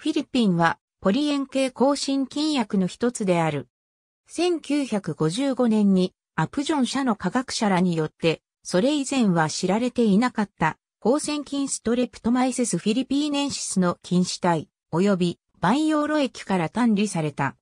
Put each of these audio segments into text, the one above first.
フィリピンはポリエン系更新菌薬の一つである。1955年にアプジョン社の科学者らによって、それ以前は知られていなかった、抗線菌ストレプトマイセスフィリピーネンシスの菌糸体、及び培養炉液から単理された。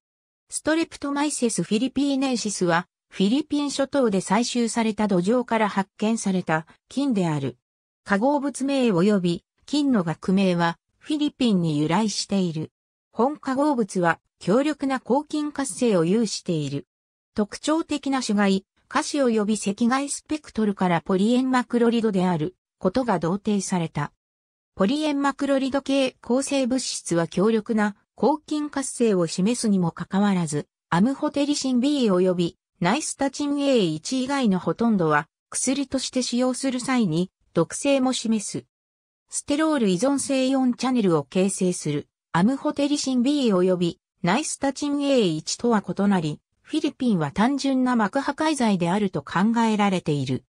ストレプトマイセスフィリピーネンシスは、フィリピン諸島で採集された土壌から発見された菌である。化合物名及び菌の学名はフィリピンに由来している。本化合物は強力な抗菌活性を有している。特徴的な種害、歌詞及び赤外スペクトルからポリエンマクロリドであることが同定された。ポリエンマクロリド系抗生物質は強力な抗菌活性を示すにもかかわらず、アムホテリシン B 及びナイスタチン A1 以外のほとんどは薬として使用する際に毒性も示す。ステロール依存性イオンチャネルを形成するアムホテリシン B 及びナイスタチン A1 とは異なり、フィリピンは単純な膜破壊剤であると考えられている。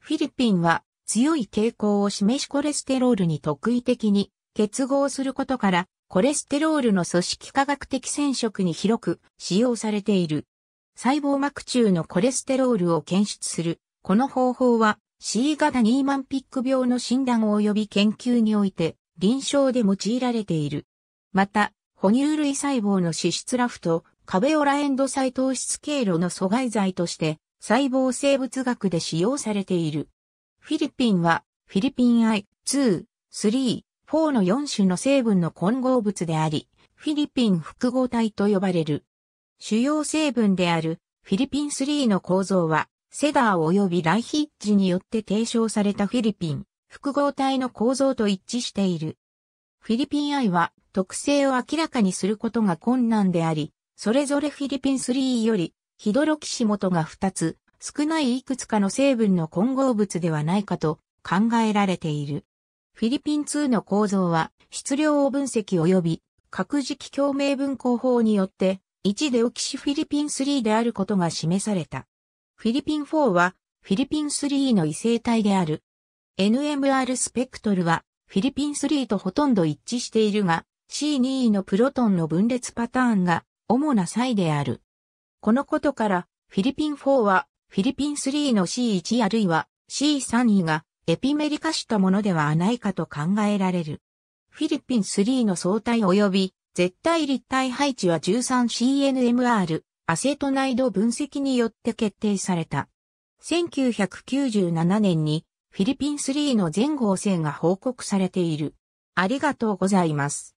フィリピンは強い傾向を示しコレステロールに特異的に結合することから、コレステロールの組織化学的染色に広く使用されている。細胞膜中のコレステロールを検出する。この方法は C 型ニーマンピック病の診断及び研究において臨床で用いられている。また、哺乳類細胞の脂質ラフとカベオラエンドサイ糖質経路の阻害剤として細胞生物学で使用されている。フィリピンはフィリピン I、2、3、4の4種の成分の混合物であり、フィリピン複合体と呼ばれる。主要成分であるフィリピン3の構造はセダー及びライヒッジによって提唱されたフィリピン複合体の構造と一致している。フィリピン愛は特性を明らかにすることが困難であり、それぞれフィリピン3よりヒドロキシモトが2つ、少ないいくつかの成分の混合物ではないかと考えられている。フィリピン2の構造は質量を分析及び核磁気共鳴分光法によって1でオキシフィリピン3であることが示された。フィリピン4はフィリピン3の異性体である。NMR スペクトルはフィリピン3とほとんど一致しているが C2E のプロトンの分裂パターンが主な際である。このことからフィリピン4はフィリピン3の C1 あるいは c 3位がエピメリ化したものではないかと考えられる。フィリピン3の相対及び絶対立体配置は 13CNMR アセト内ド分析によって決定された。1997年にフィリピン3の全合成が報告されている。ありがとうございます。